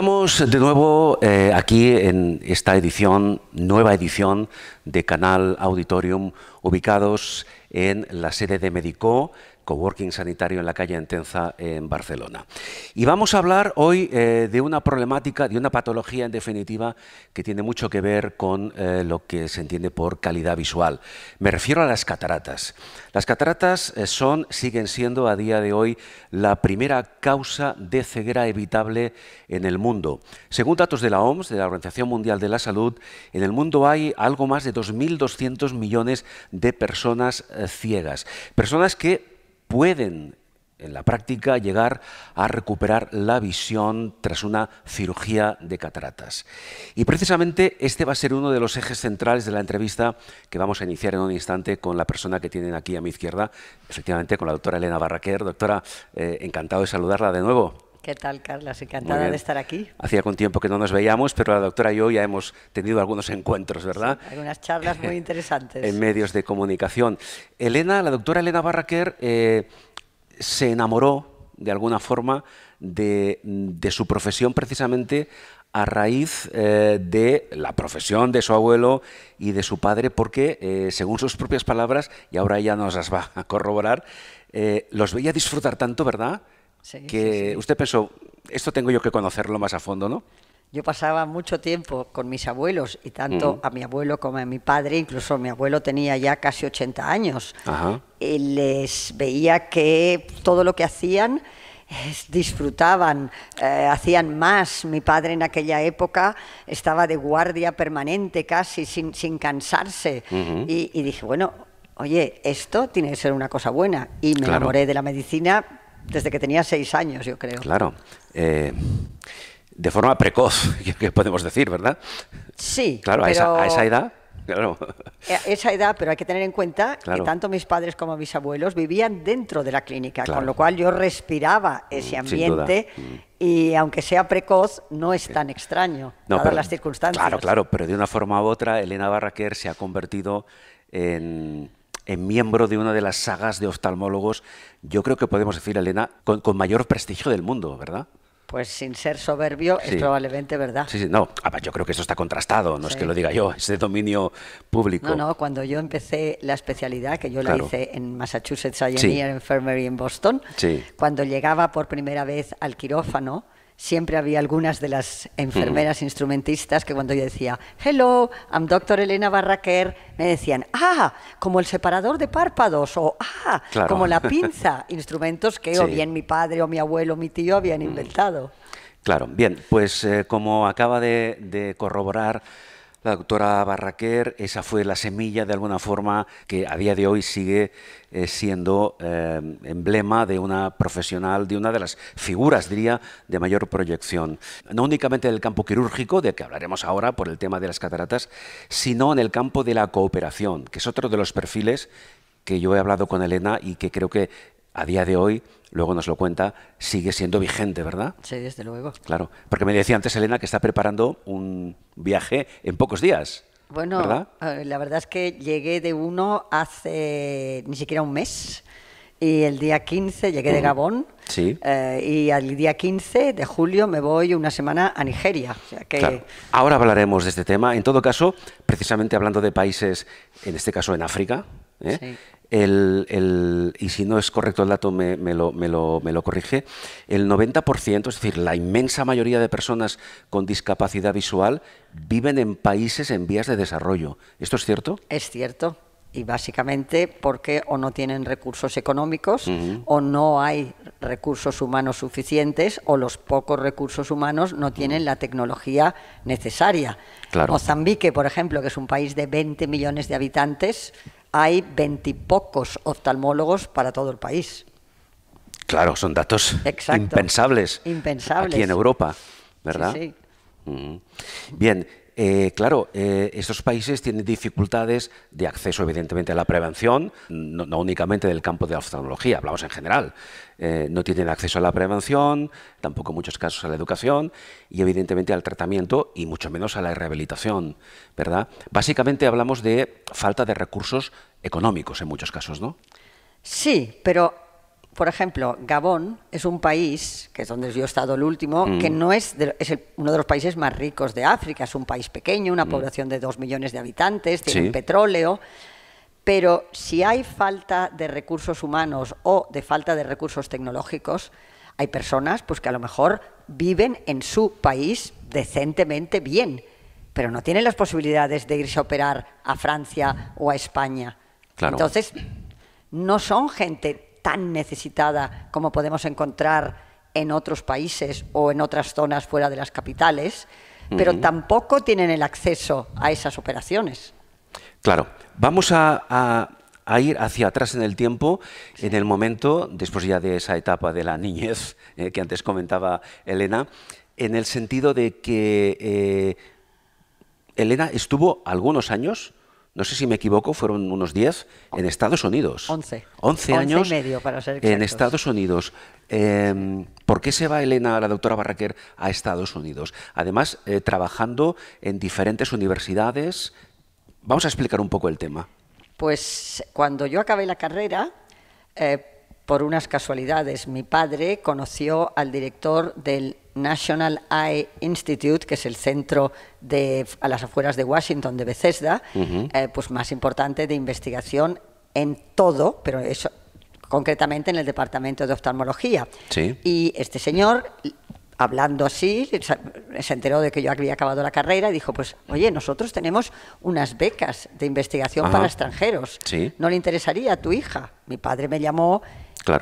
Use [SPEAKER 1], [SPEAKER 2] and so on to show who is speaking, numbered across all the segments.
[SPEAKER 1] Estamos de nuevo eh, aquí en esta edición, nueva edición de Canal Auditorium, ubicados en la sede de Medicó, coworking sanitario en la calle Entenza en Barcelona. Y vamos a hablar hoy eh, de una problemática, de una patología en definitiva que tiene mucho que ver con eh, lo que se entiende por calidad visual. Me refiero a las cataratas. Las cataratas eh, son, siguen siendo a día de hoy la primera causa de ceguera evitable en el mundo. Según datos de la OMS, de la Organización Mundial de la Salud, en el mundo hay algo más de 2.200 millones de personas ciegas. Personas que pueden en la práctica llegar a recuperar la visión tras una cirugía de cataratas. Y precisamente este va a ser uno de los ejes centrales de la entrevista que vamos a iniciar en un instante con la persona que tienen aquí a mi izquierda, efectivamente con la doctora Elena Barraquer. Doctora, eh, encantado de saludarla de nuevo.
[SPEAKER 2] ¿Qué tal, Carla? Encantada de estar aquí.
[SPEAKER 1] Hacía con tiempo que no nos veíamos, pero la doctora y yo ya hemos tenido algunos encuentros, ¿verdad?
[SPEAKER 2] algunas charlas muy interesantes. en
[SPEAKER 1] medios de comunicación. Elena, la doctora Elena Barraquer, eh, se enamoró de alguna forma de, su profesión precisamente a raíz eh, de la profesión de su abuelo y de su padre, porque, eh, según sus propias palabras, y ahora ella nos las va a corroborar, los veía disfrutar tanto, ¿verdad?, que usted pensó, esto tengo yo que conocerlo más a fondo, ¿no?
[SPEAKER 2] Yo pasaba mucho tiempo con mis abuelos y tanto a mi abuelo como a mi padre, incluso mi abuelo tenía ya casi 80 años. Y les veía que todo lo que hacían disfrutaban, eh, hacían más. Mi padre en aquella época estaba de guardia permanente casi, sin, sin cansarse. y, dije, bueno, oye, esto tiene que ser una cosa buena. Y me enamoré de la medicina desde que tenía seis años, yo creo.
[SPEAKER 1] Claro. Eh, de forma precoz, que podemos decir, ¿verdad? Sí. Claro, a esa, edad. Claro.
[SPEAKER 2] Esa edad, pero hay que tener en cuenta que tanto mis padres como mis abuelos vivían dentro de la clínica, con lo cual yo respiraba mm, ese ambiente mm. y aunque sea precoz, no es tan extraño, no, las circunstancias. Claro,
[SPEAKER 1] claro, pero de una forma u otra, Elena Barraquer se ha convertido en eh, miembro de una de las sagas de oftalmólogos, yo creo que podemos decir, Elena, con, mayor prestigio del mundo, ¿verdad?
[SPEAKER 2] Pues sin ser soberbio, es probablemente verdad.
[SPEAKER 1] Sí, sí, no. Yo creo que eso está contrastado, no es que lo diga yo, es de dominio público. No,
[SPEAKER 2] no, cuando yo empecé la especialidad, que yo la hice en Massachusetts Pioneer Infirmary en Boston, cuando llegaba por primera vez al quirófano, siempre había algunas de las enfermeras instrumentistas que cuando yo decía, hello, I'm doctor Elena Barraquer, me decían, ah, como el separador de párpados o ah, como la pinza, instrumentos que o bien mi padre o mi abuelo o mi tío habían inventado.
[SPEAKER 1] Claro, bien, pues eh, como acaba de corroborar la doctora Barraquer, esa fue la semilla de alguna forma que a día de hoy sigue eh, siendo eh, emblema de una profesional, de una de las figuras, diría, de mayor proyección. No únicamente en el campo quirúrgico, de que hablaremos ahora por el tema de las cataratas, sino en el campo de la cooperación, que es otro de los perfiles que yo he hablado con Elena y que creo que a día de hoy, luego nos lo cuenta, sigue siendo vigente, ¿verdad?
[SPEAKER 2] Sí, desde luego.
[SPEAKER 1] Claro, porque me decía antes Elena que está preparando un viaje en pocos días.
[SPEAKER 2] Bueno, eh, la verdad es que llegué de uno hace ni siquiera un mes. Y el día 15 llegué de Gabón. Sí. Eh, y al día 15 de julio me voy una semana a Nigeria. que... claro.
[SPEAKER 1] Ahora hablaremos de este tema. En todo caso, precisamente hablando de países, en este caso en África, ¿eh? sí el, y si no es correcto el dato me, lo, me, lo, me lo, corrige, el 90%, es decir, la inmensa mayoría de personas con discapacidad visual viven en países en vías de desarrollo. ¿Esto es cierto?
[SPEAKER 2] Es cierto. Y básicamente porque o no tienen recursos económicos o no hay recursos humanos suficientes o los pocos recursos humanos no tienen la tecnología necesaria. Claro. Mozambique, por ejemplo, que es un país de 20 millones de habitantes, hay veintipocos oftalmólogos para todo el país.
[SPEAKER 1] Claro, son datos impensables. Impensables. Aquí en Europa, ¿verdad? Mm. Bien, eh, claro, eh, estos países tienen dificultades de acceso, evidentemente, a la prevención, no, no únicamente del campo de la oftalmología, hablamos en general. Eh, no tienen acceso a la prevención, tampoco en muchos casos a la educación y evidentemente al tratamiento y mucho menos a la rehabilitación, ¿verdad? Básicamente hablamos de falta de recursos económicos en muchos casos, ¿no?
[SPEAKER 2] Sí, pero por ejemplo, Gabón es un país, que es donde yo he estado el último, mm. que no es, es uno de los países más ricos de África, es un país pequeño, una mm. población de dos millones de habitantes, tiene petróleo pero si hay falta de recursos humanos o de falta de recursos tecnológicos, hay personas pues, que a lo mejor viven en su país decentemente bien, pero no tienen las posibilidades de irse a operar a Francia o a España. Entonces, no son gente tan necesitada como podemos encontrar en otros países o en otras zonas fuera de las capitales, pero tampoco tienen el acceso a esas operaciones.
[SPEAKER 1] Claro, Vamos a, ir hacia atrás en el tiempo, en el momento, después ya de esa etapa de la niñez eh, que antes comentaba Elena, en el sentido de que eh, Elena estuvo algunos años, no sé si me equivoco, fueron unos 10, en Estados Unidos. 11. 11 años y
[SPEAKER 2] medio, para ser en Estados
[SPEAKER 1] Unidos. Em, ¿Por qué se va Elena, la doctora Barraquer, a Estados Unidos? Además, eh, trabajando en diferentes universidades, Vamos a explicar un poco el tema.
[SPEAKER 2] Pues cuando yo acabé la carrera, eh, por unas casualidades, mi padre conoció al director del National Eye Institute, que es el centro de, a las afueras de Washington de Bethesda, eh, pues más importante de investigación en todo, pero eso concretamente en el departamento de oftalmología. Sí. Y este señor hablando así, se enteró de que yo había acabado la carrera y dijo, pues oye, nosotros tenemos unas becas de investigación para extranjeros. ¿No le interesaría a tu hija? Mi padre me llamó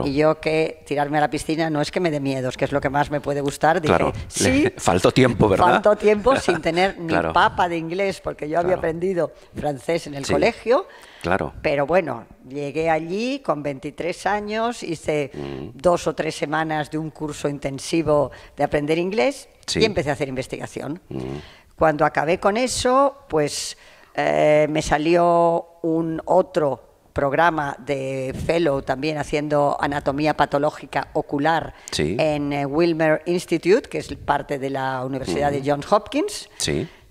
[SPEAKER 2] y yo que tirarme a la piscina no es que me dé miedos, que es lo que más me puede gustar. claro.
[SPEAKER 1] Faltó tiempo, ¿verdad? Faltó tiempo sin tener ni papa
[SPEAKER 2] de inglés, porque yo había aprendido francés en el colegio. Claro. Pero bueno, llegué allí con 23 años, hice mm. dos o tres semanas de un curso intensivo de aprender inglés y empecé a hacer investigación. Mm. Cuando acabé con eso, pues eh, me salió un otro programa de fellow también haciendo anatomía patológica ocular en eh, Wilmer Institute, que es parte de la Universidad de Johns Hopkins.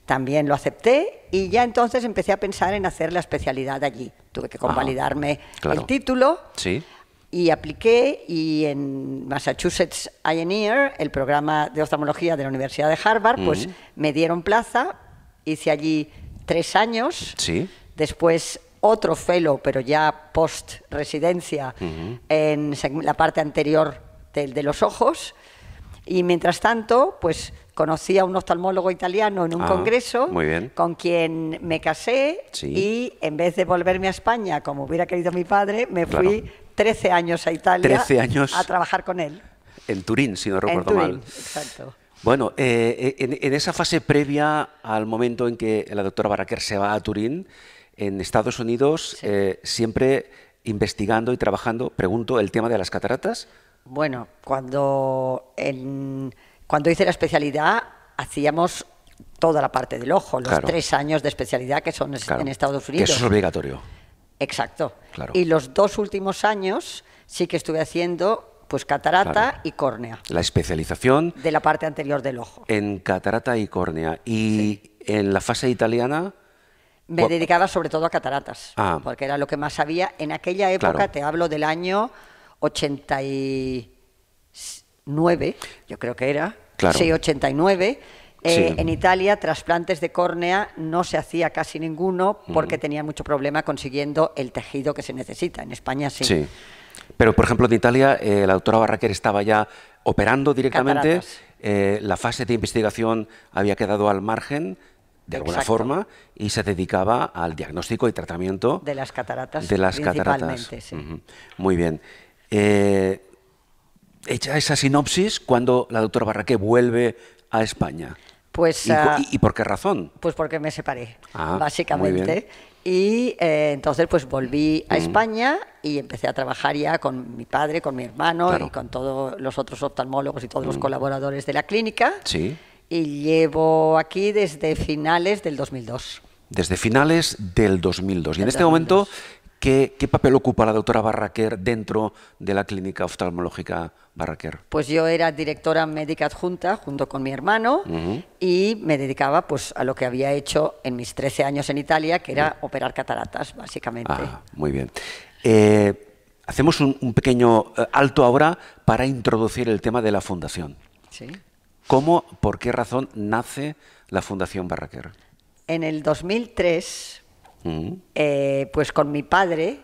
[SPEAKER 2] También lo acepté y ya entonces empecé a pensar en hacer la especialidad allí. Tuve que ah, convalidarme el título. Sí. Y apliqué y en Massachusetts Ear, el programa de oftalmología de la Universidad de Harvard, pues me dieron plaza, hice allí tres años. Sí. Después otro fellow, pero ya post residencia, en la parte anterior de, de, los ojos. Y mientras tanto, pues conocí a un oftalmólogo italiano en un ah, congreso con quien me casé y en vez de volverme a España, como hubiera querido mi padre, me fui 13 años a Italia años a trabajar con él.
[SPEAKER 1] En Turín, si no recuerdo mal.
[SPEAKER 2] Exacto.
[SPEAKER 1] Bueno, eh, eh, en, esa fase previa al momento en que la doctora Baraquer se va a Turín, en Estados Unidos eh, siempre investigando y trabajando, pregunto, el tema de las cataratas.
[SPEAKER 2] Bueno, cuando, cuando hice la especialidad hacíamos toda la parte del ojo, los tres años de especialidad que son en Estados Unidos. Que eso es obligatorio. Exacto. Claro. Y los dos últimos años sí que estuve haciendo pues catarata y córnea.
[SPEAKER 1] La especialización.
[SPEAKER 2] De la parte anterior del ojo.
[SPEAKER 1] En catarata y córnea. Y en la fase italiana.
[SPEAKER 2] Me dedicaba sobre todo a cataratas, ah. porque era lo que más sabía. En aquella época, te hablo del año 89, yo creo que era. Sí, 89. Eh, en Italia, trasplantes de córnea no se hacía casi ninguno porque tenía mucho problema consiguiendo el tejido que se necesita. En España sí.
[SPEAKER 1] Pero, por ejemplo, en Italia, eh, la doctora Barraquer estaba ya operando directamente. Eh, la fase de investigación había quedado al margen
[SPEAKER 2] de alguna forma,
[SPEAKER 1] y se dedicaba al diagnóstico y tratamiento
[SPEAKER 2] de las cataratas. De las cataratas. Sí.
[SPEAKER 1] Muy bien. hecha eh, esa sinopsis, cuando la doctora Barraque vuelve a España?
[SPEAKER 2] Pues, ¿Y, ah, y,
[SPEAKER 1] por qué razón?
[SPEAKER 2] Pues porque me separé,
[SPEAKER 1] ah, básicamente.
[SPEAKER 2] Y eh, entonces pues volví a España y empecé a trabajar ya con mi padre, con mi hermano y con todos los otros oftalmólogos y todos los mm. colaboradores de la clínica. Sí y llevo aquí desde finales del 2002.
[SPEAKER 1] Desde finales del 2002. y en este momento, ¿qué, papel ocupa la doctora Barraquer dentro de la clínica oftalmológica Barraquer?
[SPEAKER 2] Pues yo era directora médica adjunta junto con mi hermano y me dedicaba pues, a lo que había hecho en mis 13 años en Italia, que era operar cataratas, básicamente. Ah,
[SPEAKER 1] muy bien. Eh, hacemos un, un pequeño eh, alto ahora para introducir el tema de la fundación. Sí. ¿Cómo, por qué razón nace la Fundación Barraquera?
[SPEAKER 2] En el 2003, mm. eh, pues con mi padre,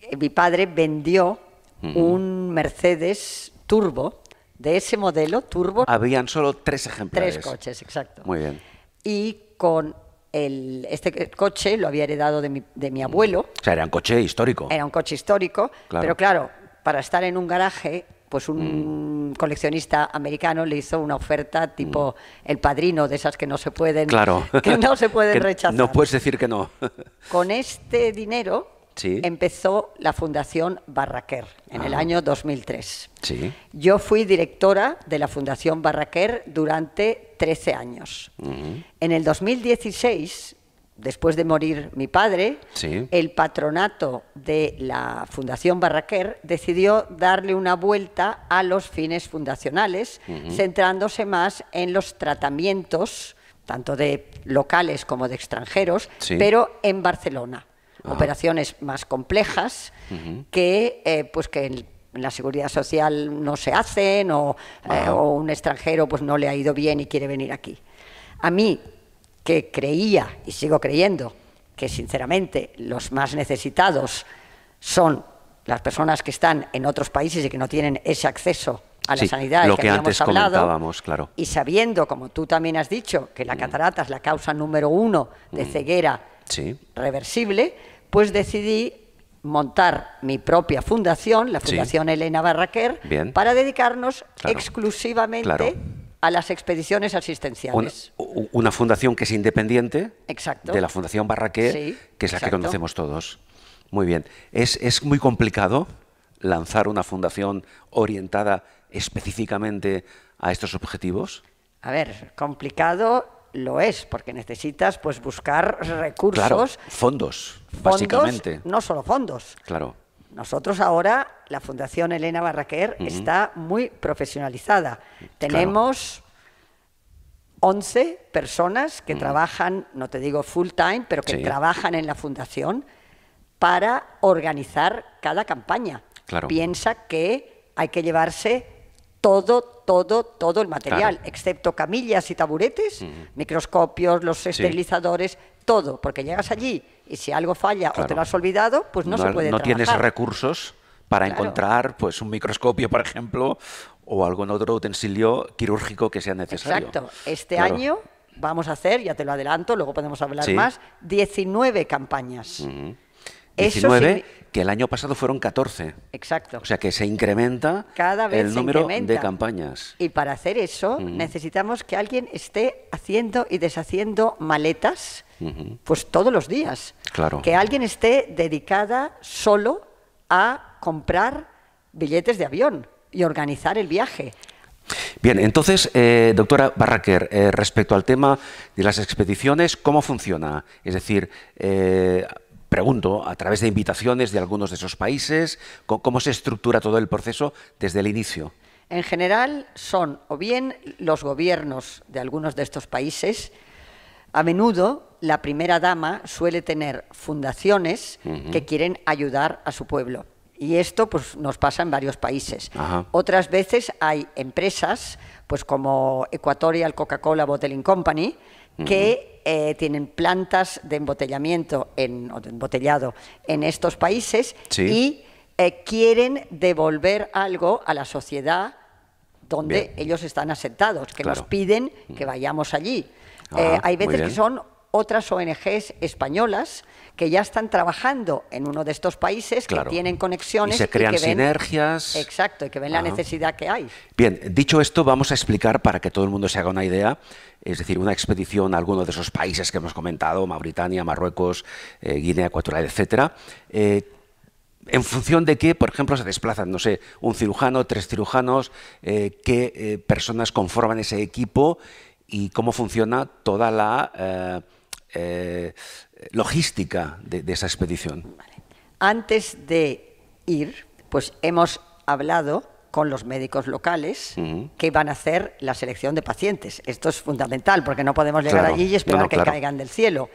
[SPEAKER 2] eh, mi padre vendió mm. un Mercedes Turbo, de ese modelo Turbo. Habían
[SPEAKER 1] solo tres ejemplares. Tres coches, exacto. Muy bien.
[SPEAKER 2] Y con este coche lo había heredado de mi, de mi mm. abuelo. O
[SPEAKER 1] sea, era un coche histórico.
[SPEAKER 2] Era un coche histórico, pero claro, para estar en un garaje pues un mm. coleccionista americano le hizo una oferta tipo mm. el padrino de esas que no se pueden no se pueden rechazar. No puedes
[SPEAKER 1] decir que no.
[SPEAKER 2] Con este dinero empezó la Fundación Barraquer en el año 2003. Yo fui directora de la Fundación Barraquer durante 13 años. En el 2016 después de morir mi padre, el patronato de la Fundación Barraquer decidió darle una vuelta a los fines fundacionales, centrándose más en los tratamientos, tanto de locales como de extranjeros, pero en Barcelona. Operaciones más complejas que, eh, pues que en la seguridad social no se hacen o, eh, o, un extranjero pues no le ha ido bien y quiere venir aquí. A mí que creía, y sigo creyendo, que sinceramente los más necesitados son las personas que están en otros países y que no tienen ese acceso a la sanidad lo que, antes comentábamos, claro. Y sabiendo, como tú también has dicho, que la mm. catarata es la causa número uno de mm. ceguera reversible, pues decidí montar mi propia fundación, la Fundación Elena Barraquer, para dedicarnos exclusivamente a las expediciones asistenciales.
[SPEAKER 1] Una, fundación que es independiente de la Fundación Barraqué, que es la que conocemos todos. Muy bien. ¿Es, muy complicado lanzar una fundación orientada específicamente a estos objetivos?
[SPEAKER 2] A ver, complicado lo es, porque necesitas pues buscar recursos.
[SPEAKER 1] fondos, fondos, básicamente.
[SPEAKER 2] No solo fondos. Claro. Nosotros ahora, la Fundación Elena Barraquer está muy profesionalizada. Tenemos 11 personas que trabajan, no te digo full time, pero que trabajan en la Fundación para organizar cada campaña. Piensa que hay que llevarse todo, todo, todo el material, excepto camillas y taburetes, microscopios, los esterilizadores, todo, porque llegas allí y si algo falla o te lo has olvidado, pues no, se puede No tienes
[SPEAKER 1] recursos para encontrar pues un microscopio, por ejemplo, o algún otro utensilio quirúrgico que sea necesario. Exacto.
[SPEAKER 2] Este año vamos a hacer, ya te lo adelanto, luego podemos hablar más, 19 campañas.
[SPEAKER 1] 19, que el año pasado fueron 14.
[SPEAKER 2] Exacto. O sea
[SPEAKER 1] que se incrementa
[SPEAKER 2] Cada vez el número de
[SPEAKER 1] campañas.
[SPEAKER 2] Y para hacer eso necesitamos que alguien esté haciendo y deshaciendo maletas pues todos los días. Claro. Que alguien esté dedicada solo a comprar billetes de avión y organizar el viaje.
[SPEAKER 1] Bien, entonces, eh, doctora Barraquer, eh, respecto al tema de las expediciones, ¿cómo funciona? Es decir, eh, pregunto, a través de invitaciones de algunos de esos países, ¿cómo se estructura todo el proceso desde el inicio?
[SPEAKER 2] En general son o bien los gobiernos de algunos de estos países, a menudo la primera dama suele tener fundaciones que quieren ayudar a su pueblo. Y esto pues, nos pasa en varios países. Otras veces hay empresas, pues como Equatorial Coca-Cola Bottling Company, que eh, tienen plantas de embotellamiento en, o de embotellado en estos países y eh, quieren devolver algo a la sociedad donde ellos están asentados, que nos piden que mm. vayamos allí. Eh, hay veces que son otras ONGs españolas que ya están trabajando en uno de estos países, que tienen conexiones. Y se crean sinergias. exacto, y que ven la ah. necesidad que hay.
[SPEAKER 1] Bien, dicho esto, vamos a explicar para que todo el mundo se haga una idea, es decir, una expedición a alguno de esos países que hemos comentado, Mauritania, Marruecos, eh, Guinea Ecuatorial, etcétera. Eh, en función de qué, por ejemplo, se desplazan, no sé, un cirujano, tres cirujanos, eh, qué personas conforman ese equipo y cómo funciona toda la eh, logística de, esa expedición?
[SPEAKER 2] Antes de ir, pues hemos hablado con los médicos locales que van a hacer la selección de pacientes. Esto es fundamental porque no podemos llegar allí y esperar que caigan del cielo.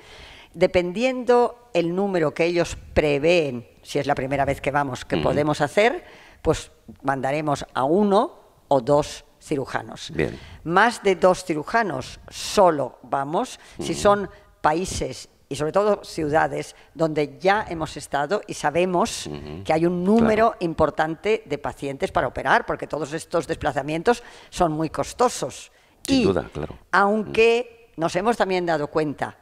[SPEAKER 2] Dependiendo el número que ellos prevén, si es la primera vez que vamos, que podemos hacer, pues mandaremos a uno o dos cirujanos. Más de dos cirujanos solo vamos. Si son países y sobre todo ciudades donde ya hemos estado y sabemos que hay un número importante de pacientes para operar, porque todos estos desplazamientos son muy costosos. y, claro. Aunque nos hemos también dado cuenta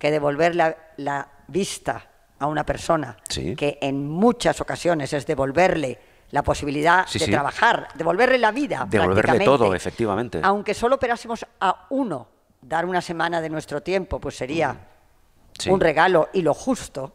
[SPEAKER 2] que devolver la, vista a una persona, que en muchas ocasiones es devolverle la posibilidad de trabajar, devolverle la vida. Devolverle todo,
[SPEAKER 1] efectivamente.
[SPEAKER 2] Aunque solo operásemos a uno dar una semana de nuestro tiempo, pues sería un regalo y lo justo.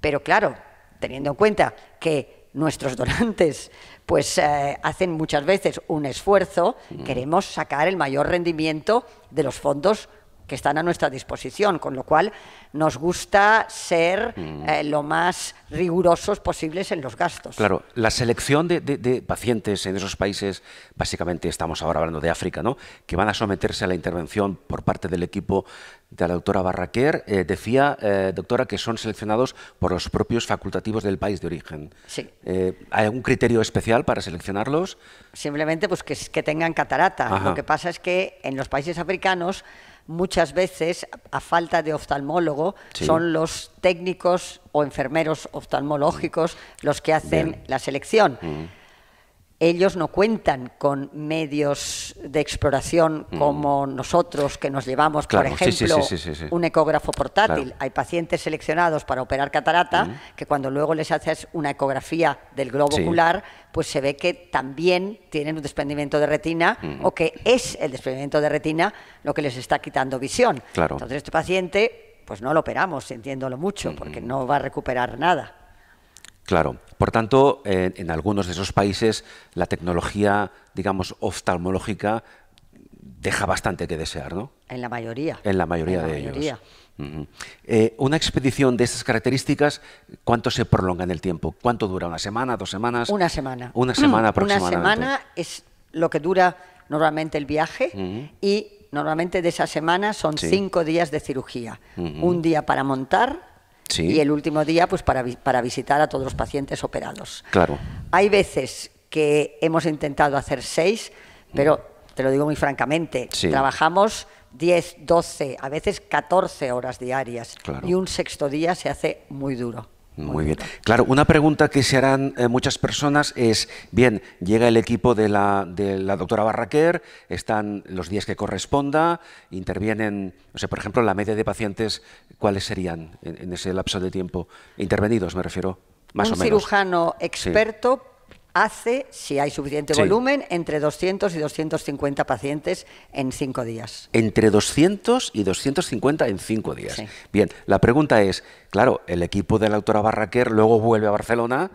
[SPEAKER 2] Pero claro, teniendo en cuenta que nuestros donantes pues eh, hacen muchas veces un esfuerzo, queremos sacar el mayor rendimiento de los fondos que están a nuestra disposición, con lo cual nos gusta ser mm. eh, lo más rigurosos posibles en los gastos.
[SPEAKER 1] Claro, la selección de, pacientes en esos países, básicamente estamos ahora hablando de África, ¿no? que van a someterse a la intervención por parte del equipo de la doctora Barraquer, eh, decía, eh, doctora, que son seleccionados por los propios facultativos del país de origen. Sí. ¿Hay algún criterio especial para seleccionarlos?
[SPEAKER 2] Simplemente pues, que, tengan catarata. Lo que pasa es que en los países africanos, muchas veces, a falta de oftalmólogo, son los técnicos o enfermeros oftalmológicos los que hacen la selección. Mm ellos no cuentan con medios de exploración mm. como nosotros que nos llevamos, por ejemplo, un ecógrafo portátil. Hay pacientes seleccionados para operar catarata mm. que cuando luego les haces una ecografía del globo ocular, pues se ve que también tienen un desprendimiento de retina mm. o que es el desprendimiento de retina lo que les está quitando visión. Entonces este paciente, pues no lo operamos, entiéndolo mucho, porque no va a recuperar nada.
[SPEAKER 1] Claro. Por tanto, eh, en algunos de esos países la tecnología, digamos, oftalmológica deja bastante que desear, ¿no?
[SPEAKER 2] En la mayoría.
[SPEAKER 1] En la mayoría de ellos. Eh, una expedición de estas características, ¿cuánto se prolonga en el tiempo? ¿Cuánto dura? ¿Una semana? ¿Dos semanas? Una semana. Una semana aproximadamente. Una semana
[SPEAKER 2] es lo que dura normalmente el viaje y normalmente de esa semana son cinco días de cirugía. Un día para montar, y el último día, pues para, para visitar a todos los pacientes operados. Claro. Hay veces que hemos intentado hacer seis, pero mm. te lo digo muy francamente, trabajamos 10, 12, a veces 14 horas diarias y un sexto día se hace muy duro.
[SPEAKER 1] Muy bien. Claro, una pregunta que se harán eh, muchas personas es, bien, llega el equipo de la, doctora Barraquer, están los días que corresponda, intervienen, o sea, por ejemplo, la media de pacientes, ¿cuáles serían en, ese lapso de tiempo intervenidos, me refiero? Más Un o menos.
[SPEAKER 2] cirujano experto hace, si hay suficiente volumen, entre 200 y 250 pacientes en cinco días.
[SPEAKER 1] Entre 200 y 250 en cinco días. Bien, la pregunta es, claro, el equipo de la doctora Barraquer luego vuelve a Barcelona,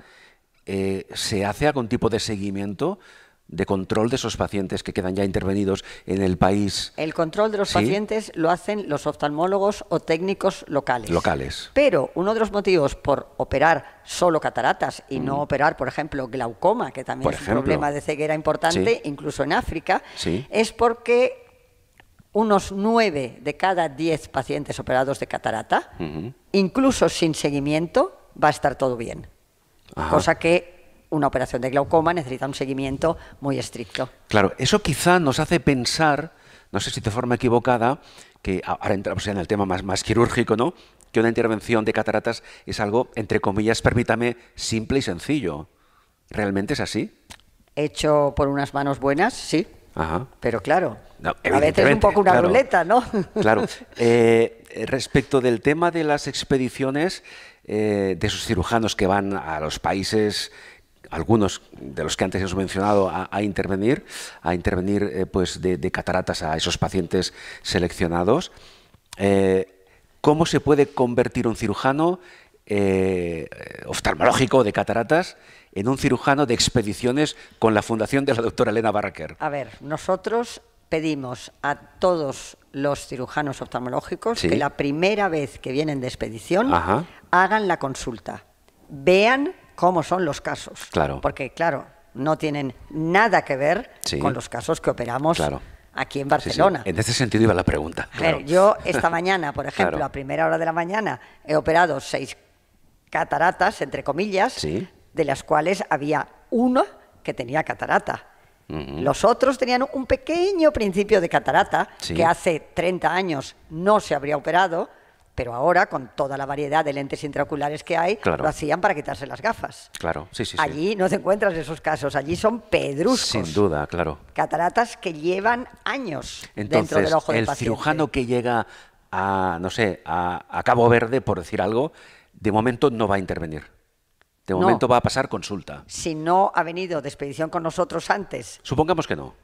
[SPEAKER 1] eh, ¿se hace algún tipo de seguimiento? de control de esos pacientes que quedan ya intervenidos en el país.
[SPEAKER 2] El control de los pacientes lo hacen los oftalmólogos o técnicos locales.
[SPEAKER 1] Locales.
[SPEAKER 2] Pero uno de los motivos por operar solo cataratas y no mm. operar, por ejemplo, glaucoma, que también es un problema de ceguera importante, incluso en África, es porque unos nueve de cada diez pacientes operados de catarata, incluso sin seguimiento, va a estar todo bien. Cosa que una operación de glaucoma necesita un seguimiento muy estricto.
[SPEAKER 1] Claro, eso quizá nos hace pensar, no sé si de forma equivocada, que ahora entramos en el tema más, quirúrgico, ¿no? Que una intervención de cataratas es algo, entre comillas, permítame, simple y sencillo. ¿Realmente es así?
[SPEAKER 2] Hecho por unas manos buenas, sí. Ajá. Pero claro,
[SPEAKER 1] a veces es un poco una
[SPEAKER 2] ¿no? Claro.
[SPEAKER 1] Eh, respecto del tema de las expediciones, eh, de esos cirujanos que van a los países algunos de los que antes hemos mencionado a, intervenir, a intervenir eh, pues de, cataratas a esos pacientes seleccionados. Eh, ¿Cómo se puede convertir un cirujano eh, oftalmológico de cataratas en un cirujano de expediciones con la fundación de la doctora Elena Barraquer?
[SPEAKER 2] A ver, nosotros pedimos a todos los cirujanos oftalmológicos que la primera vez que vienen de expedición hagan la consulta, vean cómo son los casos. Claro. Porque, claro, no tienen nada que ver con los casos que operamos aquí en Barcelona.
[SPEAKER 1] En ese sentido iba la pregunta. yo esta mañana, por ejemplo, a
[SPEAKER 2] primera hora de la mañana, he operado seis cataratas, entre comillas,
[SPEAKER 1] de
[SPEAKER 2] las cuales había uno que tenía catarata. Los otros tenían un pequeño principio de catarata que hace 30 años no se habría operado pero ahora, con toda la variedad de lentes intraoculares que hay, lo hacían para quitarse las gafas.
[SPEAKER 1] Claro, sí, sí. Allí
[SPEAKER 2] no te encuentras esos casos, allí son pedruscos. Sin
[SPEAKER 1] duda, claro.
[SPEAKER 2] Cataratas que llevan años
[SPEAKER 1] dentro del ojo del el cirujano que llega a, no sé, a, Cabo Verde, por decir algo, de momento no va a intervenir. De momento va a pasar consulta.
[SPEAKER 2] Si no ha venido de expedición con nosotros antes.
[SPEAKER 1] Supongamos que no.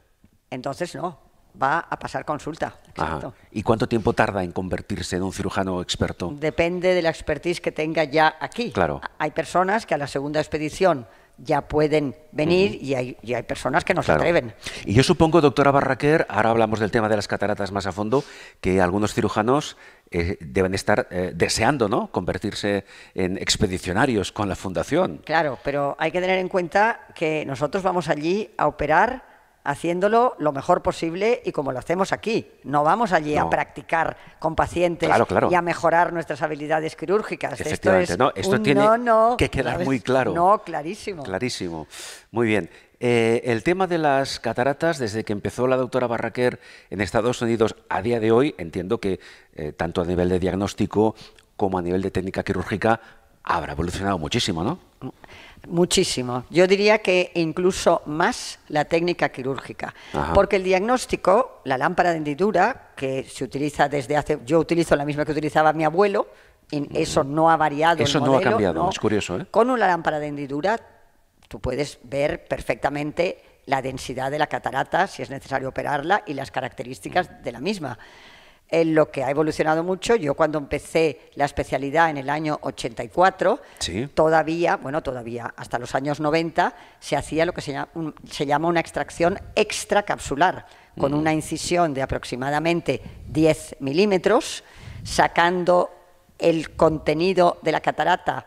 [SPEAKER 2] Entonces no va a pasar consulta. Exacto.
[SPEAKER 1] ¿Y cuánto tiempo tarda en convertirse en un cirujano experto?
[SPEAKER 2] Depende de la expertise que tenga ya aquí. Claro. Hay personas que a la segunda expedición ya pueden
[SPEAKER 1] venir y, hay, personas que no se atreven. Y yo supongo, doctora Barraquer, ahora hablamos del tema de las cataratas más a fondo, que algunos cirujanos eh, deben estar eh, deseando ¿no? convertirse en expedicionarios con la fundación.
[SPEAKER 2] Claro, pero hay que tener en cuenta que nosotros vamos allí a operar haciéndolo lo mejor posible y como lo hacemos aquí. No vamos allí a practicar con pacientes y a mejorar nuestras habilidades quirúrgicas. Esto es no, esto tiene que quedar muy claro. No, clarísimo.
[SPEAKER 1] Clarísimo. Muy bien. Eh, el tema de las cataratas, desde que empezó la doctora Barraquer en Estados Unidos a día de hoy, entiendo que eh, tanto a nivel de diagnóstico como a nivel de técnica quirúrgica habrá evolucionado muchísimo, ¿no? Mm.
[SPEAKER 2] Muchísimo. Yo diría que incluso más la técnica quirúrgica, porque el diagnóstico, la lámpara de hendidura, que se utiliza desde hace, yo utilizo la misma que utilizaba mi abuelo, y eso no ha variado. Eso no ha cambiado, es curioso. ¿eh? Con una lámpara de hendidura tú puedes ver perfectamente la densidad de la catarata, si es necesario operarla, y las características de la misma en lo que ha evolucionado mucho. Yo cuando empecé la especialidad en el año 84, todavía, bueno, todavía hasta los años 90, se hacía lo que se llama, una extracción extracapsular, con mm. una incisión de aproximadamente 10 milímetros, sacando el contenido de la catarata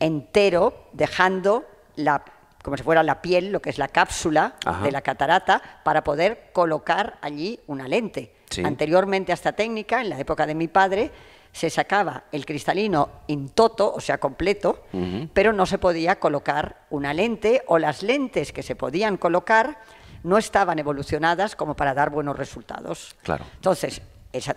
[SPEAKER 2] entero, dejando la como si fuera la piel, lo que es la cápsula de la catarata, para poder colocar allí una lente. Anteriormente a esta técnica, en la época de mi padre, se sacaba el cristalino in toto, o sea, completo, pero no se podía colocar una lente o las lentes que se podían colocar no estaban evolucionadas como para dar buenos resultados. Claro. Entonces,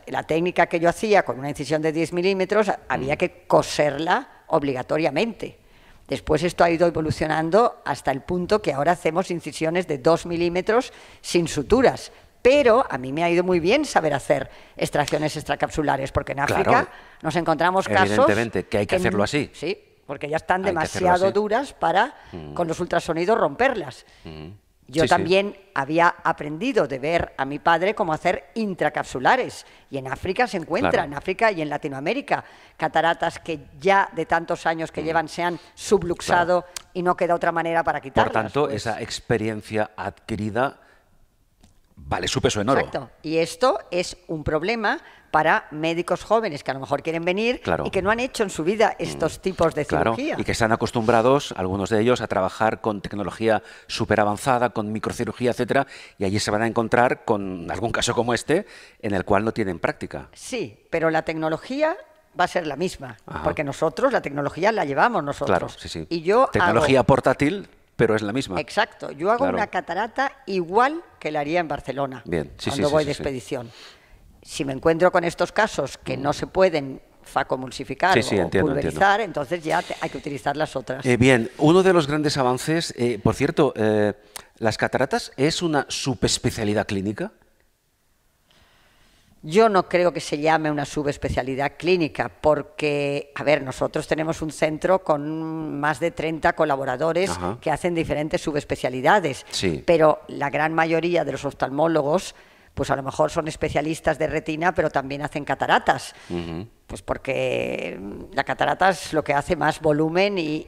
[SPEAKER 2] la técnica que yo hacía con una incisión de 10 milímetros había que coserla obligatoriamente. Después esto ha ido evolucionando hasta el punto que ahora hacemos incisiones de 2 milímetros sin suturas, pero a mí me ha ido muy bien saber hacer extracciones extracapsulares, porque en África nos encontramos casos. Evidentemente, que hay que hacerlo así. Sí, porque ya están demasiado duras para, mm. con los ultrasonidos, romperlas.
[SPEAKER 1] Mm. Yo también
[SPEAKER 2] había aprendido de ver a mi padre cómo hacer intracapsulares. Y en África se encuentra, en África y en Latinoamérica, cataratas que ya de tantos años que mm. llevan se han subluxado y no queda otra manera para quitarlas. Por tanto, pues esa
[SPEAKER 1] experiencia adquirida vale su peso en oro. Exacto.
[SPEAKER 2] Y esto es un problema para médicos jóvenes que a lo mejor quieren venir claro. y que no han hecho en su vida mm. estos tipos de claro. cirugía. Y que
[SPEAKER 1] están acostumbrados, algunos de ellos, a trabajar con tecnología súper avanzada, con microcirugía, etcétera, y allí se van a encontrar con algún caso como este en el cual no tienen práctica.
[SPEAKER 2] Sí, pero la tecnología va a ser la misma, porque nosotros la tecnología la llevamos nosotros. Claro,
[SPEAKER 1] sí, sí. Y yo tecnología portátil pero es la misma.
[SPEAKER 2] Exacto, yo hago una catarata igual que la haría en Barcelona cuando voy de expedición. Si me encuentro con estos casos que no se pueden facomulsificar o pulverizar, entonces ya hay que utilizar las otras.
[SPEAKER 1] Eh, bien, uno de los grandes avances, eh, por cierto, eh, ¿las cataratas es una subespecialidad clínica?
[SPEAKER 2] Yo no creo que se llame una subespecialidad clínica, porque, a ver, nosotros tenemos un centro con más de 30 colaboradores que hacen diferentes subespecialidades, pero la gran mayoría de los oftalmólogos, pues a lo mejor son especialistas de retina, pero también hacen cataratas. Pues porque la catarata es lo que hace más volumen y,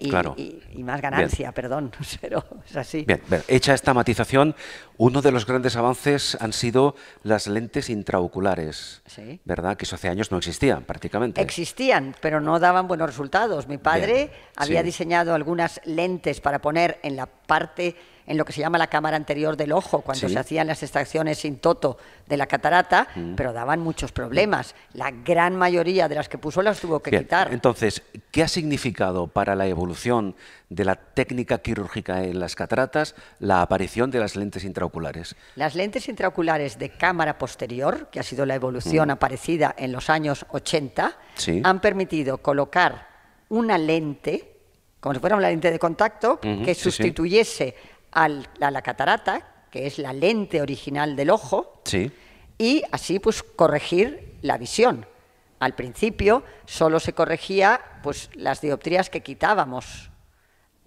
[SPEAKER 2] más ganancia, perdón, pero es así.
[SPEAKER 1] hecha esta matización, uno de los grandes avances han sido las lentes intraoculares, ¿verdad? Que eso hace años no existían prácticamente.
[SPEAKER 2] Existían, pero no daban buenos resultados. Mi padre había diseñado algunas lentes para poner en la parte en lo que se llama la cámara anterior del ojo, cuando se hacían las extracciones sin toto de la catarata, mm. pero daban muchos problemas. La gran mayoría de las que puso las tuvo que quitar.
[SPEAKER 1] Entonces, ¿qué ha significado para la evolución de la técnica quirúrgica en las cataratas la aparición de las lentes intraoculares?
[SPEAKER 2] Las lentes intraoculares de cámara posterior, que ha sido la evolución mm. aparecida en los años 80, han permitido colocar una lente, como si fuera una lente de contacto, que sustituyese a la catarata, que es la lente original del ojo, y así pues corregir la visión al principio solo se corregía pues, las dioptrías que quitábamos.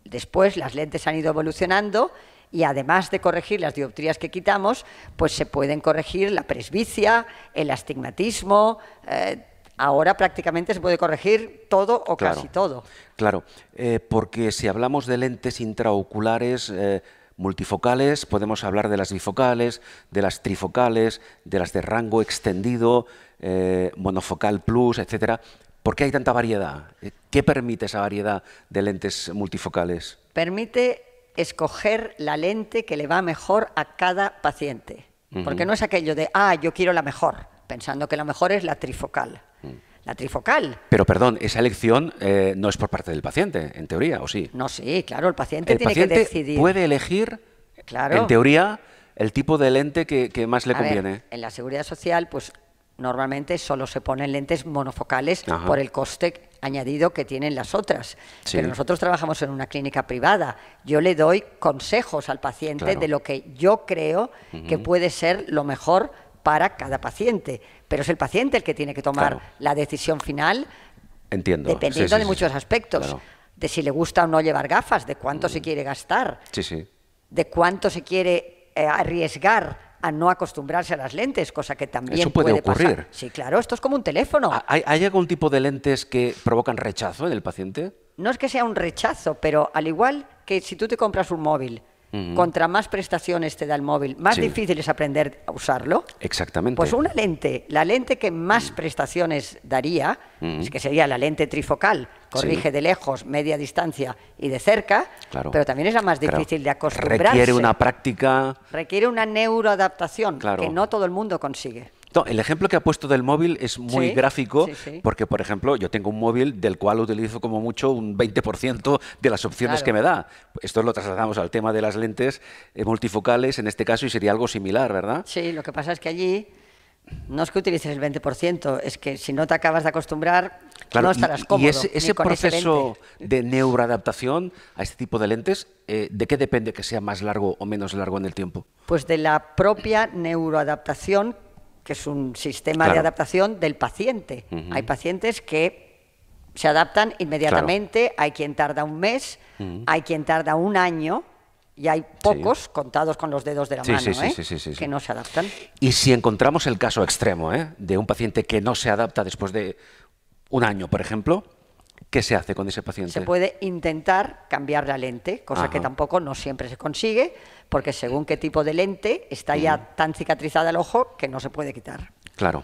[SPEAKER 2] Después las lentes han ido evolucionando y además de corregir las dioptrías que quitamos, pues se pueden corregir la presbicia, el astigmatismo. Eh, ahora prácticamente se puede corregir todo o casi todo.
[SPEAKER 1] Claro, eh, porque si hablamos de lentes intraoculares, eh, multifocales, podemos hablar de las bifocales, de las trifocales, de las de rango extendido, eh, monofocal plus, etc. ¿Por qué hay tanta variedad? ¿Qué permite esa variedad de lentes multifocales?
[SPEAKER 2] Permite escoger la lente que le va mejor a cada paciente. Porque no es aquello de, ah, yo quiero la mejor, pensando que la mejor es la trifocal la trifocal.
[SPEAKER 1] Pero perdón, esa elección eh, no es por parte del paciente, en teoría, ¿o sí?
[SPEAKER 2] No, sí, claro, el paciente tiene que decidir. Puede elegir, claro. en teoría,
[SPEAKER 1] el tipo de lente que, más le conviene.
[SPEAKER 2] en la seguridad social, pues normalmente solo se ponen lentes monofocales por el coste añadido que tienen las otras. Pero nosotros trabajamos en una clínica privada. Yo le doy consejos al paciente de lo que yo creo que puede ser lo mejor para cada paciente, pero es el paciente el que tiene que tomar la decisión final.
[SPEAKER 1] Entiendo. Dependiendo de muchos
[SPEAKER 2] aspectos. De si le gusta o no llevar gafas, de cuánto se mm. quiere gastar. De cuánto se quiere eh, arriesgar a no acostumbrarse a las lentes, cosa que también puede, ocurrir. Sí, claro, esto es como un teléfono.
[SPEAKER 1] ¿Hay, ¿Hay, algún tipo de lentes que provocan rechazo en el paciente?
[SPEAKER 2] No es que sea un rechazo, pero al igual que si tú te compras un móvil contra más prestaciones te da el móvil, más difícil es aprender a usarlo.
[SPEAKER 1] Exactamente. Pues una
[SPEAKER 2] lente, la lente que más prestaciones daría, es que sería la lente trifocal, corrige de lejos, media distancia y de cerca, pero también es la más difícil de acostumbrarse. Requiere una
[SPEAKER 1] práctica.
[SPEAKER 2] Requiere una neuroadaptación que no todo el mundo consigue
[SPEAKER 1] el ejemplo que ha puesto del móvil es muy gráfico porque, por ejemplo, yo tengo un móvil del cual utilizo como mucho un 20% de las opciones que me da. Esto lo trasladamos al tema de las lentes eh, multifocales en este caso y sería algo similar, ¿verdad?
[SPEAKER 2] Sí, lo que pasa es que allí no es que utilices el 20%, es que si no te acabas de acostumbrar,
[SPEAKER 1] no estarás cómodo. ¿Y ese, proceso de neuroadaptación a este tipo de lentes, eh, de qué depende que sea más largo o menos largo en el tiempo?
[SPEAKER 2] Pues de la propia neuroadaptación que es un sistema de adaptación del paciente. Hay pacientes que se adaptan inmediatamente, hay quien tarda un mes, hay quien tarda un año. Y hay pocos contados con los dedos de la mano ¿eh? que no se adaptan.
[SPEAKER 1] Y si encontramos el caso extremo ¿eh? de un paciente que no se adapta después de un año, por ejemplo, ¿Qué se hace con ese paciente? Se
[SPEAKER 2] puede intentar cambiar la lente, cosa que tampoco no siempre se consigue, porque según qué tipo de lente está ya tan cicatrizada el ojo que no se puede quitar.
[SPEAKER 1] Claro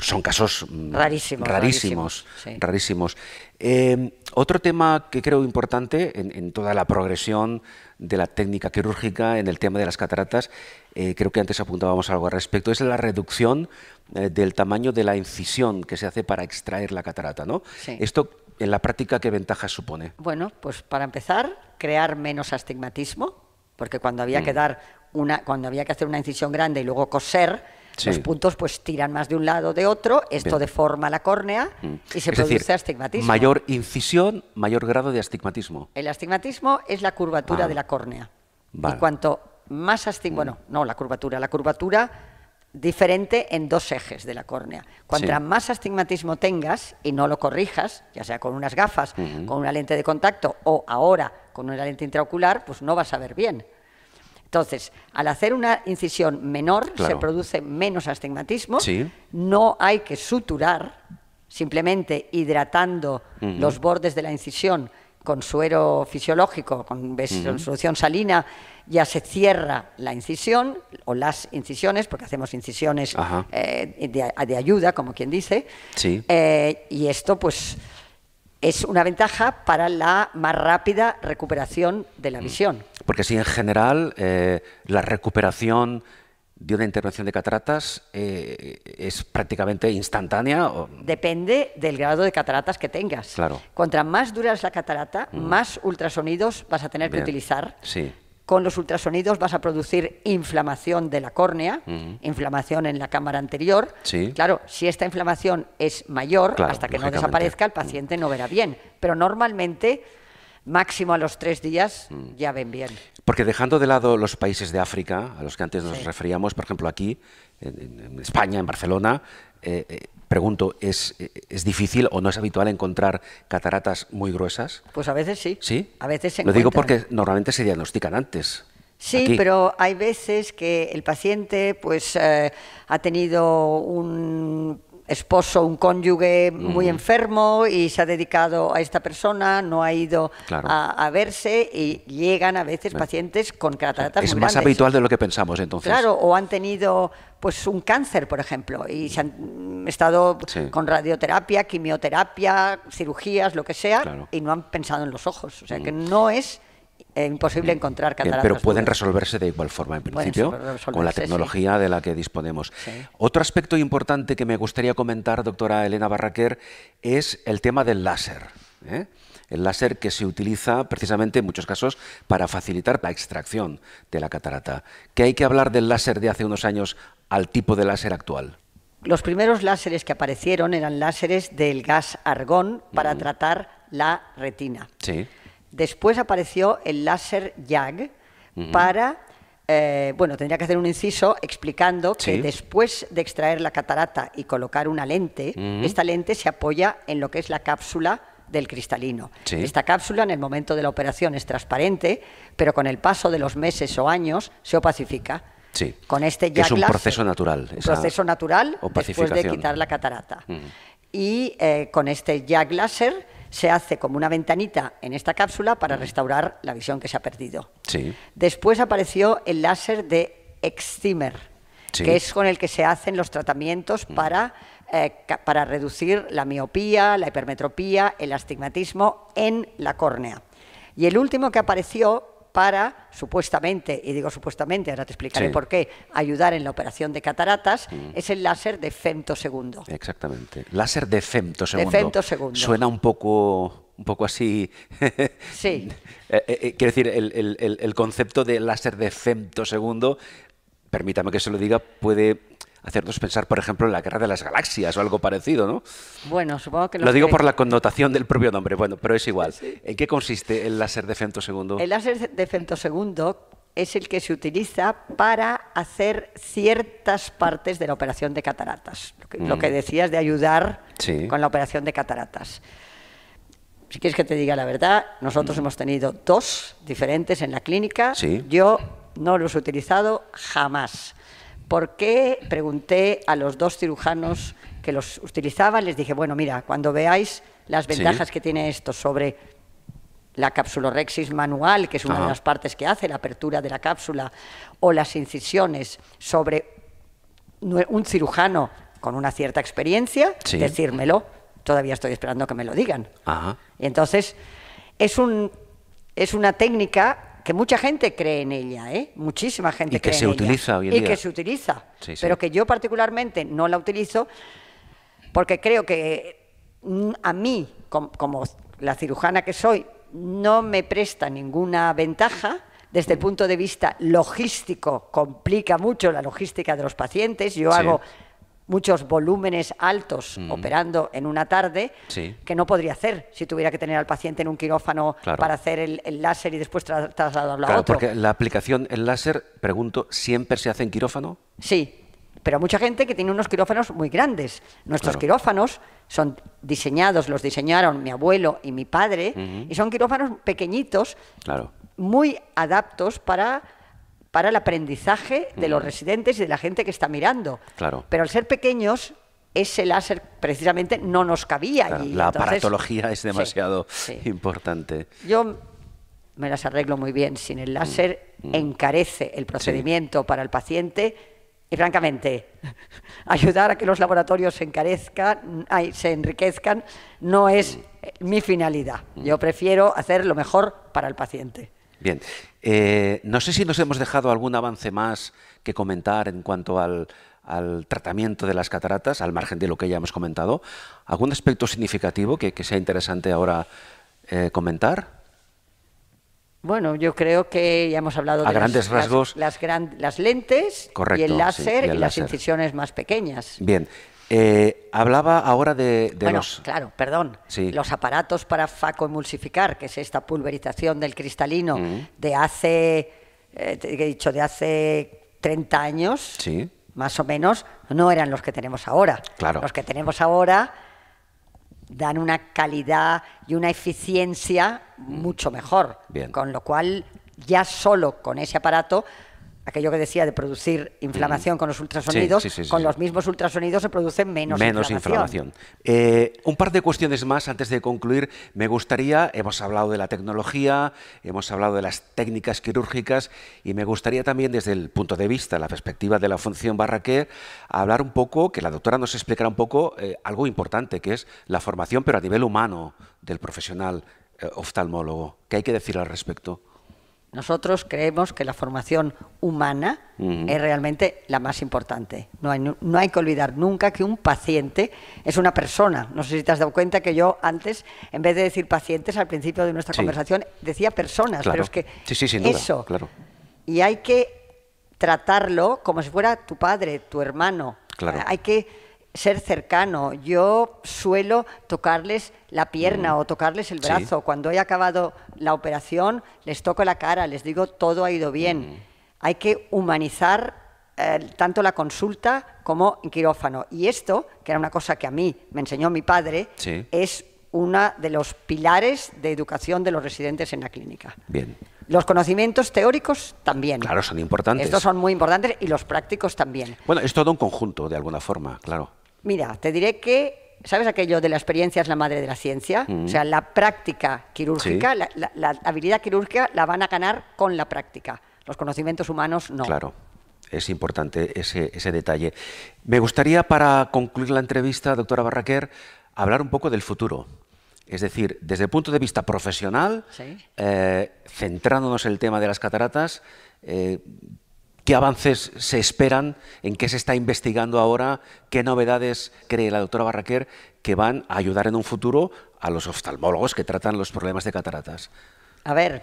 [SPEAKER 1] son casos mm, rarísimos. Rarísimos. Em, otro tema que creo importante en, toda la progresión de la técnica quirúrgica en el tema de las cataratas, eh, creo que antes apuntábamos algo al respecto, es la reducción eh, del tamaño de la incisión que se hace para extraer la catarata. ¿no? Esto en la práctica, ¿qué ventajas supone?
[SPEAKER 2] Bueno, pues para empezar, crear menos astigmatismo, porque cuando había que mm. dar una, cuando había que hacer una incisión grande y luego coser, los puntos pues tiran más de un lado o de otro, esto deforma la córnea
[SPEAKER 1] mm. y se produce astigmatismo. Mayor incisión, mayor grado de astigmatismo.
[SPEAKER 2] El astigmatismo es la curvatura ah. de la córnea. Y cuanto más astigmatismo, bueno, no la curvatura, la curvatura diferente en dos ejes de la córnea. Cuanto más astigmatismo tengas y no lo corrijas, ya sea con unas gafas, con una lente de contacto o ahora con una lente intraocular, pues no vas a ver bien. Entonces, al hacer una incisión menor, se produce menos astigmatismo, sí. no hay que suturar, simplemente hidratando los bordes de la incisión con suero fisiológico, con, solución salina, ya se cierra la incisión o las incisiones, porque hacemos incisiones eh, de, ayuda, como quien dice, eh, y esto pues es una ventaja para la más rápida recuperación de la visión. Mm.
[SPEAKER 1] Porque si en general eh, la recuperación de una intervención de cataratas eh, es prácticamente instantánea? O...
[SPEAKER 2] Depende del grado de cataratas que tengas. Claro. Contra más dura es la catarata, mm. más ultrasonidos vas a tener que utilizar sí con los ultrasonidos vas a producir inflamación de la córnea, inflamación en la cámara anterior. Sí. Claro, si esta inflamación es mayor, hasta que no desaparezca, el paciente no verá bien. Pero normalmente máximo a los tres días mm. ya ven bien.
[SPEAKER 1] Porque dejando de lado los países de África, a los que antes nos referíamos, por ejemplo aquí, en, España, en Barcelona, eh, eh, pregunto, ¿es, eh, ¿es, difícil o no es habitual encontrar cataratas muy gruesas?
[SPEAKER 2] Pues a veces sí. ¿Sí? A veces se Lo digo porque
[SPEAKER 1] normalmente se diagnostican antes. Sí, pero
[SPEAKER 2] hay veces que el paciente pues, ha tenido un esposo, un cónyuge muy mm. enfermo y se ha dedicado a esta persona, no ha ido a, verse y llegan a veces pacientes con cataratas. Es más habitual
[SPEAKER 1] de lo que pensamos entonces. Claro,
[SPEAKER 2] o han tenido pues un cáncer, por ejemplo, y se han estado con radioterapia, quimioterapia, cirugías, lo que sea, y no han pensado en los ojos. O sea que mm. no es imposible encontrar cataratas. pero pueden
[SPEAKER 1] resolverse de igual forma, en principio, con la tecnología de la que disponemos. Otro aspecto importante que me gustaría comentar, doctora Elena Barraquer, es el tema del láser. ¿eh? el láser que se utiliza precisamente en muchos casos para facilitar la extracción de la catarata. ¿Qué hay que hablar del láser de hace unos años al tipo de láser actual?
[SPEAKER 2] Los primeros láseres que aparecieron eran láseres del gas argón para mm. tratar la retina. Sí. Después apareció el láser YAG para eh, bueno, tendría que hacer un inciso explicando que después de extraer la catarata y colocar una lente, esta lente se apoya en lo que es la cápsula del cristalino. Esta cápsula en el momento de la operación es transparente, pero con el paso de los meses o años se opacifica. Sí. Con este ya es un proceso
[SPEAKER 1] natural. Un proceso natural después de quitar la
[SPEAKER 2] catarata. Y eh, con este YAG láser se hace como una ventanita en esta cápsula para restaurar la visión que se ha perdido. Sí. Después apareció el láser de Excimer, que es con el que se hacen los tratamientos para, eh, para reducir la miopía, la hipermetropía, el astigmatismo en la córnea. Y el último que apareció para, supuestamente, y digo supuestamente, ahora te explicaré por qué, ayudar en la operación de cataratas, mm. es el láser de femtosegundo.
[SPEAKER 1] Exactamente. Láser de femtosegundo. De femtosegundo. Suena un poco un poco así. sí. Eh, eh, eh, quiero decir, el, el, concepto de láser de femtosegundo, permítame que se lo diga, puede hacernos pensar, por ejemplo, en la Guerra de las Galaxias o algo parecido, ¿no?
[SPEAKER 2] Bueno, supongo que... Lo digo por la
[SPEAKER 1] connotación del propio nombre, bueno, pero es igual. ¿En qué consiste el láser de femtosegundo? El
[SPEAKER 2] láser de femtosegundo es el que se utiliza para hacer ciertas partes de la operación de cataratas. Lo que, mm. decías de ayudar con la operación de cataratas. Si quieres que te diga la verdad, nosotros mm. hemos tenido dos diferentes en la clínica. Yo no los he utilizado jamás. ¿Por qué? Pregunté a los dos cirujanos que los utilizaban, les dije, bueno, mira, cuando veáis las ventajas que tiene esto sobre la Rexis manual, que es una de las partes que hace la apertura de la cápsula, o las incisiones sobre un cirujano con una cierta experiencia, decírmelo. Todavía estoy esperando que me lo digan. Y entonces, es, un, es una técnica mucha gente cree en ella, ¿eh? muchísima gente cree en ella. Y que se utiliza hoy Y que se utiliza, pero que yo particularmente no la utilizo porque creo que mm, a mí, como, la cirujana que soy, no me presta ninguna ventaja desde el mm. punto de vista logístico, complica mucho la logística de los pacientes. Yo hago muchos volúmenes altos mm. operando en una tarde que no podría hacer si tuviera que tener al paciente en un quirófano para hacer el, láser y después trasladarlo a otro. Porque
[SPEAKER 1] la aplicación, el láser, pregunto, ¿siempre se hace en quirófano?
[SPEAKER 2] Sí, pero mucha gente que tiene unos quirófanos muy grandes. Nuestros quirófanos son diseñados, los diseñaron mi abuelo y mi padre, y son quirófanos pequeñitos, claro. muy adaptos para para el aprendizaje de los residentes y de la gente que está mirando. Pero al ser pequeños, ese láser precisamente no nos cabía. la Entonces,
[SPEAKER 1] es demasiado importante.
[SPEAKER 2] Yo me las arreglo muy bien. Sin el mm, láser mm. encarece el procedimiento para el paciente y francamente, ayudar a que los laboratorios se encarezcan, se enriquezcan, no es mm. eh, mi finalidad. Yo prefiero hacer lo mejor para el paciente.
[SPEAKER 1] Bien, eh, no sé si nos hemos dejado algún avance más que comentar en cuanto al, tratamiento de las cataratas, al margen de lo que ya hemos comentado. ¿Algún aspecto significativo que, sea interesante ahora eh, comentar?
[SPEAKER 2] Bueno, yo creo que ya hemos hablado de grandes las, rasgos, las, lentes y el láser y, las incisiones más pequeñas.
[SPEAKER 1] Bien, eh, hablaba ahora de, bueno,
[SPEAKER 2] claro, perdón. Los aparatos para facoemulsificar, que es esta pulverización del cristalino mm. de hace, eh, he dicho, de hace 30 años, más o menos, no eran los que tenemos ahora. Los que tenemos ahora dan una calidad y una eficiencia mm. mucho mejor. Con lo cual, ya solo con ese aparato aquello que decía de producir inflamación con los ultrasonidos, con los mismos ultrasonidos se produce menos, inflamación.
[SPEAKER 1] Eh, un par de cuestiones más antes de concluir. Me gustaría, hemos hablado de la tecnología, hemos hablado de las técnicas quirúrgicas y me gustaría también desde el punto de vista, la perspectiva de la función barraquer, hablar un poco, que la doctora nos explicara un poco eh, algo importante, que es la formación, pero a nivel humano del profesional eh, oftalmólogo. ¿Qué hay que decir al respecto?
[SPEAKER 2] Nosotros creemos que la formación humana es realmente la más importante. No hay, que olvidar nunca que un paciente es una persona. No sé si te has dado cuenta que yo antes, en vez de decir pacientes al principio de nuestra conversación, decía personas, claro. pero es que eso. Y hay que tratarlo como si fuera tu padre, tu hermano. Claro. Hay que ser cercano. Yo suelo tocarles la pierna mm. o tocarles el brazo. Cuando he acabado la operación, les toco la cara, les digo todo ha ido bien. Mm. Hay que humanizar eh, tanto la consulta como el quirófano. Y esto, que era una cosa que a mí me enseñó mi padre, es uno de los pilares de educación de los residentes en la clínica. Bien. Los conocimientos teóricos
[SPEAKER 1] también. Claro, son importantes. Estos son
[SPEAKER 2] muy importantes y los prácticos también.
[SPEAKER 1] Bueno, es todo un conjunto, de alguna forma, claro.
[SPEAKER 2] Mira, te diré que, ¿sabes aquello de la experiencia es la madre de la ciencia? O mm. sea, la práctica quirúrgica, la, habilidad quirúrgica la van a ganar con la práctica. Los conocimientos humanos no. Claro.
[SPEAKER 1] Es importante ese, detalle. Me gustaría, para concluir la entrevista, doctora Barraquer, hablar un poco del futuro. Es decir, desde el punto de vista profesional, eh, centrándonos en el tema de las cataratas, eh, ¿Qué avances se esperan? ¿En qué se está investigando ahora? ¿Qué novedades cree la doctora Barraquer que van a ayudar en un futuro a los oftalmólogos que tratan los problemas de cataratas?
[SPEAKER 2] A ver,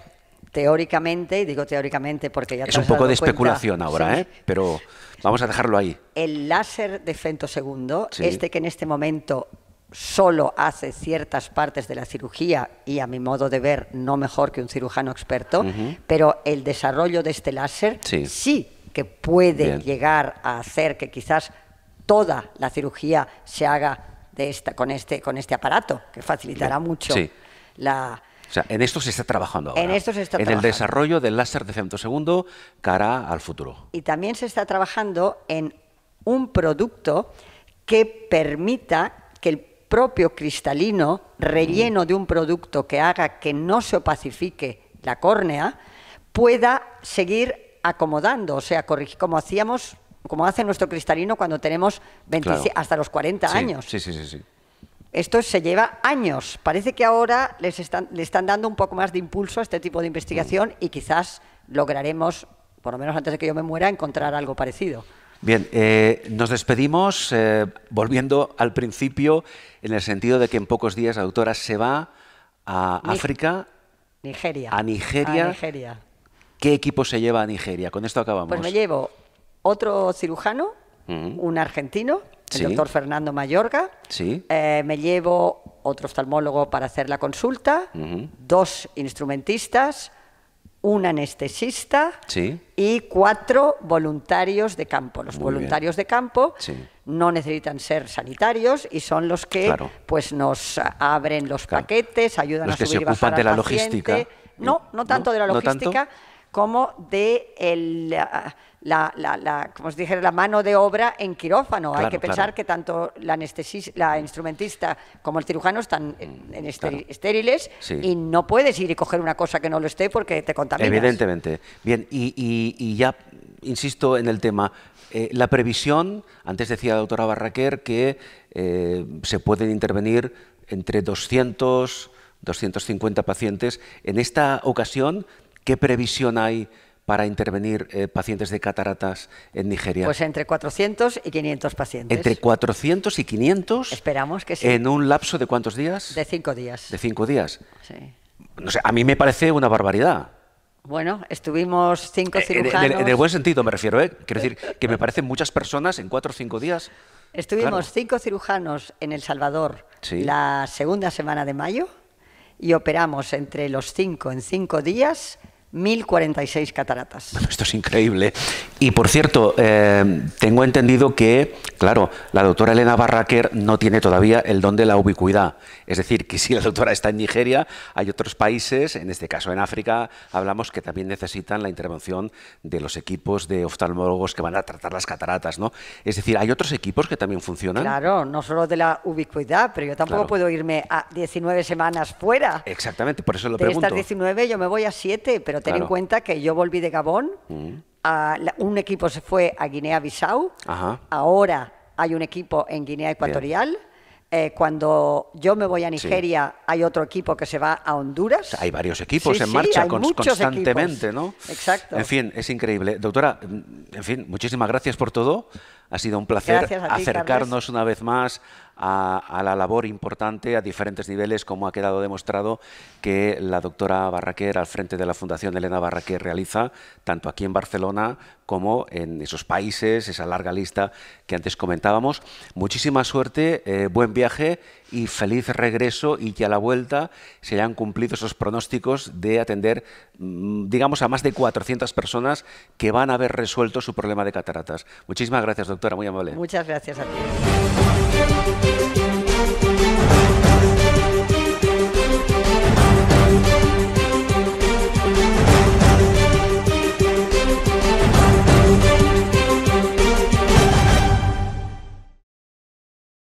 [SPEAKER 2] teóricamente, y digo teóricamente porque ya... Es un poco de especulación ahora, ¿eh?
[SPEAKER 1] pero vamos a dejarlo ahí.
[SPEAKER 2] El láser de femtosegundo, este que en este momento solo hace ciertas partes de la cirugía y a mi modo de ver no mejor que un cirujano experto, pero el desarrollo de este láser
[SPEAKER 1] sí,
[SPEAKER 2] que puede llegar a hacer que quizás toda la cirugía se haga de esta, con, este, con este aparato, que facilitará mucho la,
[SPEAKER 1] en esto se está trabajando En esto se está En el desarrollo del láser de segundo cara al futuro.
[SPEAKER 2] Y también se está trabajando en un producto que permita que el propio cristalino relleno mm. de un producto que haga que no se opacifique la córnea, pueda seguir acomodando, o sea, como hacíamos, como hace nuestro cristalino cuando tenemos hasta los 40 años. Sí, sí, sí, Esto se lleva años. Parece que ahora les están, le están dando un poco más de impulso a este tipo de investigación mm. y quizás lograremos, por lo menos antes de que yo me muera, encontrar algo parecido.
[SPEAKER 1] Bien, eh, nos despedimos eh, volviendo al principio, en el sentido de que en pocos días la doctora se va a África. Nigeria. A Nigeria. ¿Qué equipo se lleva a Nigeria? Con esto acabamos. Pues me llevo
[SPEAKER 2] otro cirujano, mm. un argentino, el doctor Fernando Mayorga. Sí. Eh, me llevo otro oftalmólogo para hacer la consulta, mm-hmm. dos instrumentistas, un anestesista y cuatro voluntarios de campo. Los voluntarios de campo no necesitan ser sanitarios y son los que pues nos abren los paquetes, ayudan a subir que se ocupan de la logística. No, no tanto de la logística, como de la, como os dije, la mano de obra en quirófano. Hay que pensar que tanto la, anestesista... la instrumentista como el cirujano están en, estériles y no puedes ir y coger una cosa que no lo esté porque te contaminas.
[SPEAKER 1] Evidentemente. Bien, y, ya insisto en el tema. Eh, la previsión, antes decía la doctora Barraquer que eh, se pueden intervenir entre 200, 250 pacientes. En esta ocasión ¿Qué previsión hay para intervenir eh, pacientes de cataratas en Nigeria?
[SPEAKER 2] Pues entre 400 y 500 pacientes. Entre
[SPEAKER 1] 400 y 500.
[SPEAKER 2] Esperamos que sí. ¿En
[SPEAKER 1] un lapso de cuántos días?
[SPEAKER 2] De cinco días.
[SPEAKER 1] De cinco días. Sí. No sé, a mí me parece una barbaridad.
[SPEAKER 2] Bueno, estuvimos cinco eh, cirujanos. En el
[SPEAKER 1] buen sentido me refiero, ¿eh? Quiero decir que me parecen muchas personas en cuatro o cinco días.
[SPEAKER 2] Estuvimos cinco cirujanos en El Salvador la segunda semana de mayo y operamos entre los cinco en cinco días 1046 cataratas.
[SPEAKER 1] esto es increíble. Y por cierto, eh, tengo entendido que, claro, la doctora Elena Barraquer no tiene todavía el don de la ubicuidad. Es decir, que si la doctora está en Nigeria, hay otros países, en este caso en África, hablamos que también necesitan la intervención de los equipos de oftalmólogos que van a tratar las cataratas, ¿no? Es decir, hay otros equipos que también funcionan. Claro,
[SPEAKER 2] no solo de la ubicuidad, pero yo tampoco puedo irme a 19 semanas fuera.
[SPEAKER 1] Exactamente, por eso lo pregunto. De estas
[SPEAKER 2] 19 yo me voy a 7, pero pero ten en cuenta que yo volví de Gabón, mm. un equipo se fue a Guinea-Bissau, ahora hay un equipo en Guinea Ecuatorial. Eh, cuando yo me voy a Nigeria, hay otro equipo que se va a Honduras. Hay
[SPEAKER 1] varios equipos en marcha constantemente, ¿no? Exacto. En fin, es increíble. Doctora, en fin, muchísimas gracias por todo. Ha sido un placer acercarnos una vez más a, la labor importante a diferentes niveles, como ha quedado demostrado que la doctora Barraquer, al frente de la Fundación Elena Barraquer, realiza tanto aquí en Barcelona como en esos países, esa larga lista que antes comentábamos. Muchísima suerte, eh, buen viaje y feliz regreso y que a la vuelta se hayan cumplido esos pronósticos de atender, mm, digamos, a más de 400 personas que van a haber resuelto su problema de cataratas. Muchísimas gracias, doctora, muy amable.
[SPEAKER 2] Muchas gracias a ti.